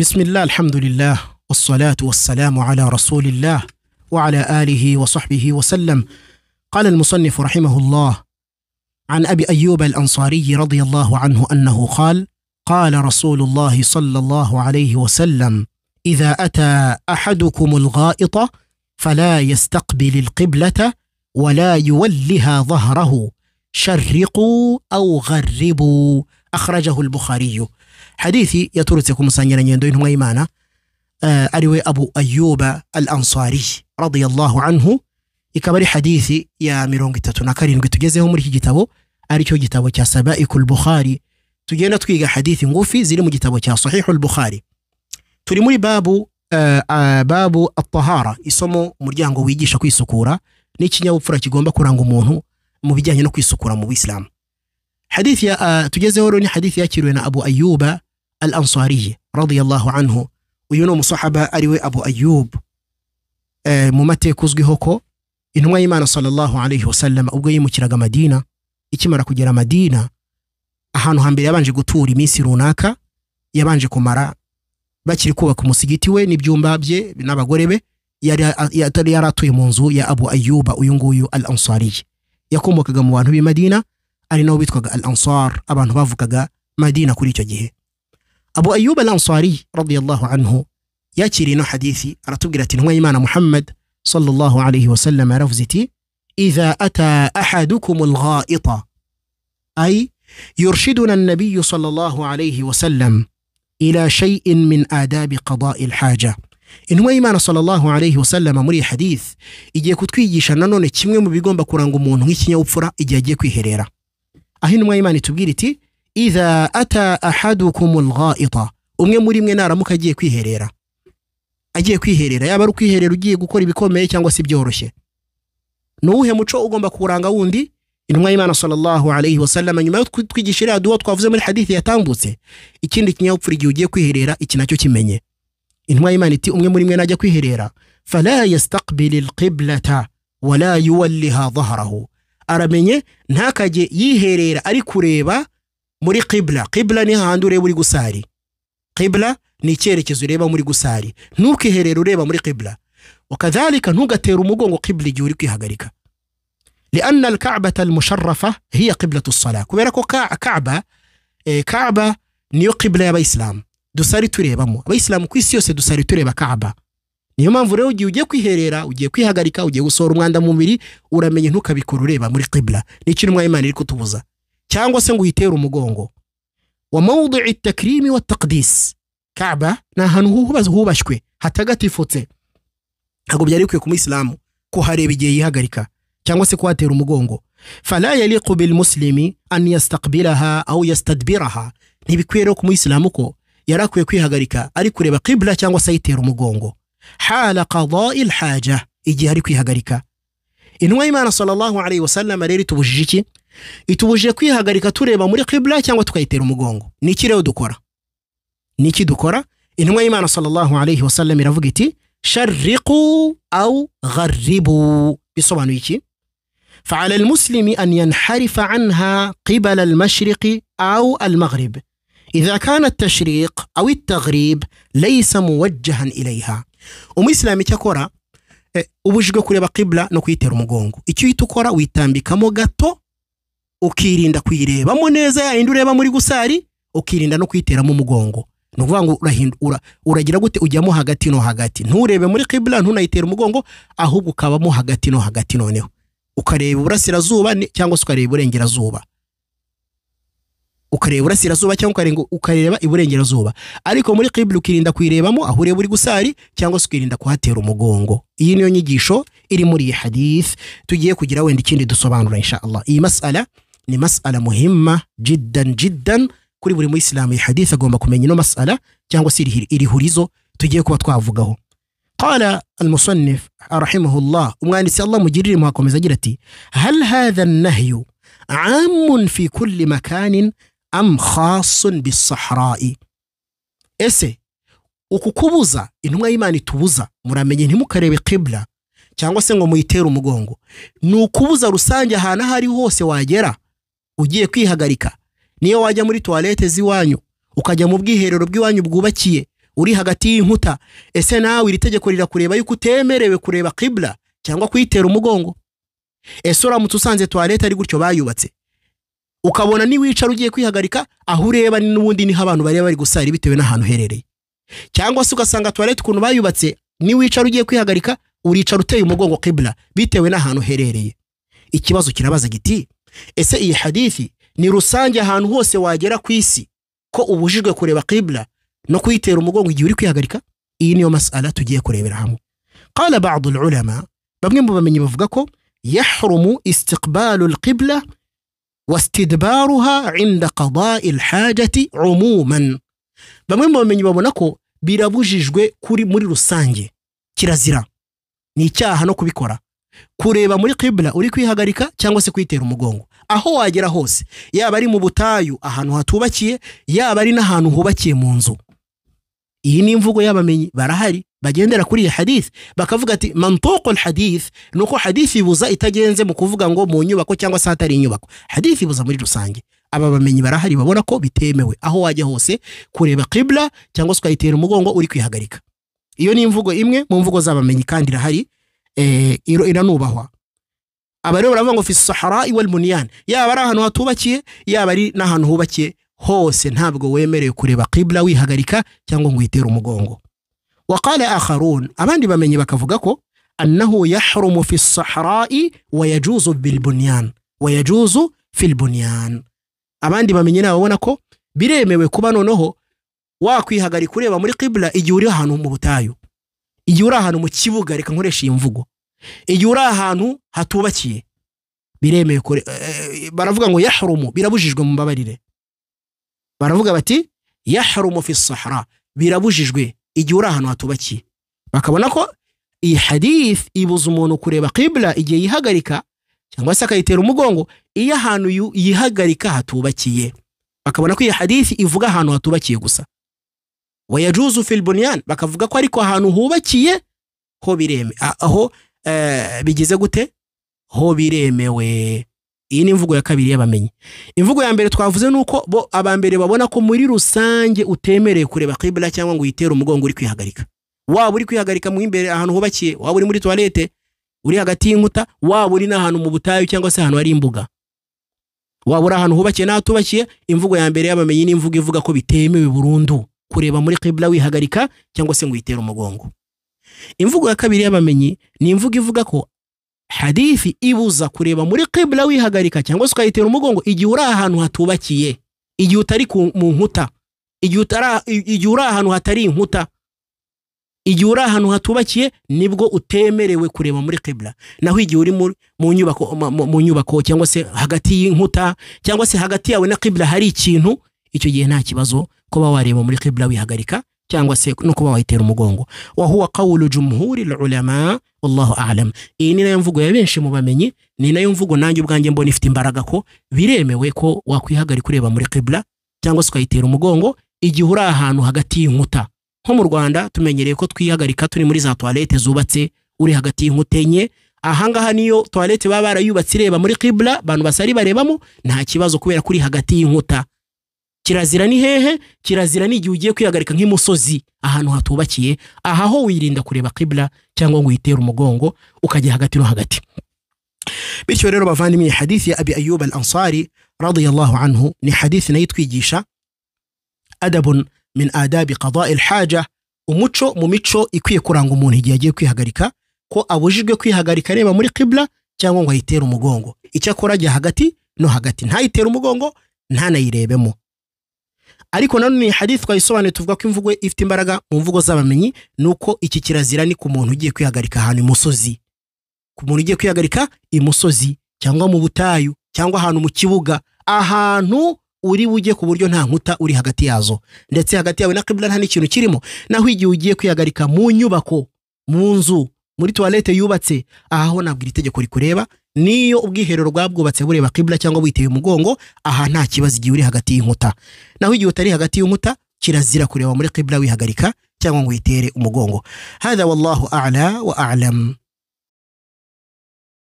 بسم الله الحمد لله والصلاة والسلام على رسول الله وعلى آله وصحبه وسلم قال المصنف رحمه الله عن أبي أيوب الأنصاري رضي الله عنه أنه قال قال رسول الله صلى الله عليه وسلم إذا أتى أحدكم الغائط فلا يستقبل القبلة ولا يولها ظهره شرقوا أو غربوا أخرجه البخاري hadithi yaturutse ku musangirangendo w'intumwa y'imana eh, ariwe abu ayuba al radiyallahu anhu ikaba ari hadithi ya mirongo itatu na karindwi tugezeho muri iki gitabo aricyo gitabo cya sabaikul bukhari tugenda twiga hadithi ngufi ziri mu gitabo cya sahihul bukhari turi muri babu eh, eh, babu atahara isomo umuryango wigisha kwisukura n'ikinyabupfura kigomba kuranga umuntu mu bijyanye no kwisukura mu bisilamu hadithi ya tugezeho rero ni hadithi yakiriwe na abu ayuba al-Ansari radiyallahu anhu uyu ni umusahaba ariwe Abu Ayyub e, mu mateka uzwiho ko intumwa y'Imana sallallahu alayhi wasallam ubwo yimukiraga Madina ikimara kugera Madina ahantu hambere yabanje gutura iminsi runaka yabanje kumara bakiri kubaka umusigiti we n'ibyumba bye n'abagore be yari yaratuye mu nzu ya Abu Ayyuba uyu nguyu al-Ansari yakomokaga mu bantu b'i Madina ari nabo bitwaga al-Ansar abantu bavugaga Madina kuri icyo gihe أبو أيوب الأنصاري رضي الله عنه ياتي حديثي رتبقرت هو إيمان محمد صلى الله عليه وسلم رفزتي إذا أتى أحدكم الغائط أي يرشدنا النبي صلى الله عليه وسلم إلى شيء من آداب قضاء الحاجة إن هو إيمان صلى الله عليه وسلم مري حديث إجي كتكو يجيش أنه نتشمي مبيقون بكورانغمون ويشن يوبفرا إجي أجيكو يهريرا أهين هو إيمان تبقيرتي iza ata ahadukumul ghaita umwe muri mwe naramuka agiye kwiherera agiye kwiherera yaba ari kwiherera ugiye gukora ibikomeye cyangwa se byoroshye nuhe muco ugomba kuranga wundi intumwa y'imana sallallahu alayhi wasallam nyuma yo twigisha iriya duwa twavuze muri hadithi yatambutse ikindi kinyabupfura igihe ugiye kwiherera iki nacyo kimenye intumwa y'imana iti umwe muri mwe najya kwiherera fala yastaqbil alqiblata wala yuwalliha dhahrahu aramenye ntakaje yiherera ari kureba muri qibla qibla ni handu ureba uri gusari qibla ni cyerekezo reba muri gusari ntukiherere reba muri qibla wakadhalika ntugatere umugongo qibla igihe uri kwihagarika lianna alkabata almusharrafa hiya qiblatu sala kubera ko kaba e, kaba niyo qibla y'abayisilamu dusari turebamo abayisilamu ku isi yose dusari tureba kaba niyo mpamvu rero igihe ugiye kwiherera ugiye kwihagarika ugiye gusohora umwanda mu mubiri uramenya ntukabikora muri qibla ni iri kutubuza cyangwa se ngo uyitere umugongo wa mawudu'i takrimi wa taqdis kaba ni ahantu hubashywe hatagatifutse ntabwo byari bikwiye ku muyisilamu kuhareba igihe yihagarika cyangwa se kuhatera umugongo fala yaliqu bil muslimi an yastaqbilaha aw yastadbiraha ntibikwiye rero ku muyisilamu ko yari akwiye kwihagarika ari kureba qibla cyangwa se ayitera umugongo hala qada'i haja igihe ari kwihagarika intumwa y'imana sallallahu alayhi wasallam rero itubujije iki itubujije kwihagarika tureba muri kibura cyangwa tukayitera umugongo niki rero dukora niki dukora intumwa y'imana sallallahu alayhi wasallam iravuga iti shariqu aw gharribu bisobanuye iki فعلى المسلم أن ينحرف عنها قبل المشرق أو المغرب إذا كان التشريق أو التغريب laysa muwajjahan ilayha umuslimi cyakora ubujijwe kureba kibla no kuyitera umugongo icyo yitukora witambikamo gato ukirinda kuyirebamo neza yayindi ureba muri gusari ukirinda no kuyiteramo umugongo ni ukuvuga ngo uragira gute ujyamo hagati no hagati nturebe muri kibura ntunayitere umugongo ahubwo ukabamo hagati no hagati noneho ukareba iburasirazuba cyangwa se ukareba iburengerazuba ukareba iburasirazuba cyangwa ukareba iburengerazuba ariko muri kibura ukirinda kuyirebamo aho ureba uri gusari cyangwa se ukirinda kuhatera umugongo iyi niyo nyigisho iri muri iyi hadith tugiye kugira wenda ikindi dusobanura insha iyi masala ni masala muhimma jiddan jiddan kuri buri muislamu ya hadith agomba kumenya ino masala cyangwa se iri hurizo tugiye kuba twavugaho qala almusannif rahimahullah umwanditsi allah mugirire mu hakomeza agira ati hal hadha an-nahyu amun fi kulli makanin am khasun bis-sahra'i ese uku kubuza intumwa y'imana itubuza muramenye ntimukarebe qibla cyangwa se ngo muyitere umugongo ni ukubuza rusange ahantu hari hose wagera ugiye kwihagarika niyo wajya muri tuwarete z'iwanyu ukajya mu bwiherero bw'iwanyu bwubakiye uri hagati y'inkuta ese nawe iri tegeko rirakureba yuko utemerewe kureba kibura cyangwa kuyitera umugongo ese uramutse usanze tuwarete ari gutyo bayubatse ukabona niwicara ugiye kwihagarika aho ureba n'ubundi niho abantu bareba bari gusara bitewe n'ahantu uherereye cyangwa se ugasanga tuwarete ukuntu bayubatse niwicara ugiye kwihagarika uricara uteye umugongo kibura bitewe n'ahantu uherereye ikibazo kirabaza giti ese iyi hadithi ni rusange ahantu hose wagera ku isi ko ubujijwe kureba qibla no kuyitera umugongo igihe uri kwihagarika iyi niyo masala tugiye kurebera hamwe qala ba'd ulama bamwe mu bamenyi bavuga ko yahrumu istiqbalu alqibla wastidbaruha inda qada'i alhajati bamwe mu bamenyi babona ko birabujijwe kuri muri rusange kirazira ni icyaha no kubikora kureba muri kibura uri kwihagarika cyangwa se kwitera umugongo aho wagera hose yaba ari mu butayu ahantu hatubakiye yaba ari n'ahantu hubakiye mu nzu iyi ni imvugo y'abamenyi barahari bagendera kuri iyi hadisi bakavuga ati mantoko hadisi ni uko hadisi ibuza itagenze mu kuvuga ngo mu nyubako cyangwa se hatari inyubako hadisi ibuza muri rusange aba bamenyi barahari babona ko bitemewe aho wajya hose kureba kibura cyangwa se ukayitera umugongo uri kwihagarika iyo ni imvugo imwe mu mvugo z'abamenyi kandi irahari Eh, iranubahwa aba rero baravuga ngo fi sahara iwal munyan yaba ari ahantu hatubakiye yaba ari n'ahantu hubakiye hose ntabwo wemerewe kureba qibla wihagarika cyangwa ngo uyitere umugongo waqala akharun abandi bamenyi bakavuga ko annahu yahrumu fi sahara'i wa yajuzu bil bunyan wa yajuzu fil bunyan abandi bamenye nababona ko biremewe kuba noneho wakwihagarika ureba muri qibla igihe uri ahantu mu butayu igihe uri ahantu mu kibuga reka nkoresha iyi mvugo igihe uri ahantu hatubakiye biremewe kure eh, eh, baravuga ngo yaharumu birabujijwe mu mbabarire baravuga bati yaharumu fi birabujijwe igihe uri ahantu hatubakiye bakabona ko iyi hadith ibuza umuntu kureba kibura igihe yihagarika cyangwa se akayitera umugongo iyo ahantu yihagarika hatubakiye bakabona ko iyi hadith ivuga ahantu hatubakiye gusa wayajuzu fil bunyan bakavuga ko ariko ahantu hubakiye ho bireme aho Eh, bigeze gute ho biremewe iyi ni imvugo ya kabiri y'abamenyi imvugo ya mbere twavuze ni uko bo abambere babona ko muri rusange utemerewe kureba kibura cyangwa ngo uyitere umugongo uri kwihagarika waba uri kwihagarika mu imbere ahantu hubakiye waba uri muri tuwarete uri hagati y'inkuta waba uri n'ahantu mu butayu cyangwa se ahantu hari imbuga waba uri ahantu hubakiye n'ahatubakiye imvugo ya mbere y'abamenyi ni imvugo ivuga ko bitemewe burundu kureba muri kibura wihagarika cyangwa se ngo uyitere umugongo imvugo ya kabiri y'abamenyi ni imvugo ivuga ko hadifi ibuza kureba muri kibura wihagarika cyangwa se ukayitera umugongo igihe uri ahantu hatubakiye igihe utari mu nkuta igihe uri ahantu hatari inkuta igihe uri ahantu hatubakiye nibwo utemerewe kureba muri kibura naho igihe uri mu nyubako mu nyubako cyangwa se hagati y'inkuta cyangwa se hagati yawe na kibura hari ikintu icyo gihe nta kibazo kuba wareba muri kibura wihagarika cyangwa se no kuba wayitera umugongo wahuwa qawlu jumhuri ulama wallahu a'lam iyi ni nayo mvugo ya benshi mu bamenyi ni nayo mvugo nanjye ubwanjye mbona ifite imbaraga ko biremewe ko wakwihagarika ureba muri qibla cyangwa se ukayitera umugongo igihe uri ahantu hagati y'inkuta nko mu Rwanda tumenyereye ko twihagarika turi muri za toilette zubatse uri hagati y'inkuta enye ahangaha niyo toilette baba barayubatse ireba muri qibla abantu basari barebamo nta kibazo kubera kuri hagati y'inkuta kirazira ni hehe kirazira ni igihe ugiye kwihagarika nk'imusozi ahantu hatubakiye aha ho wirinda kureba kibura cyangwa ngo uyitere umugongo ukajya hagati no hagati bityo rero bavandimwe hadithi ya abi ayuba al ansari radiyallahu anhu ni hadithi nayo itwigisha adabun min adabi qada al umuco mu mico ikwiye kuranga umuntu igihe agiye kwihagarika ko abujijwe kwihagarika areba muri kibura cyangwa ngo ayitere umugongo icyakora ajya hagati no hagati ntayitere umugongo ntanayirebemo ariko nanone iyi hadith twayisobanuye tuvuga ko imvugo ifite imbaraga mu mvugo z'abamenyi ni uko iki kirazira ni ku muntu ugiye kwihagarika ahantu imusozi ku muntu ugiye kwihagarika imusozi cyangwa mu butayu cyangwa ahantu mu kibuga ahantu uri bujye ku buryo nta nkuta uri hagati yazo ndetse hagati yawe na kibla nta n'ikintu kirimo naho igihe ugiye kwihagarika mu nyubako mu nzu muri tuwarete yubatse aha ho ntabwo iri tegeko rikureba niyo ubwiherero bwabwubatse bureba kibura cyangwa witeye umugongo aha nta kibazo igihe uri hagati y'inkuta naho igihe utari hagati y'inkuta kirazira kureba muri kibura wihagarika cyangwa ngo witere umugongo hadha wallahu a'la wa a'lam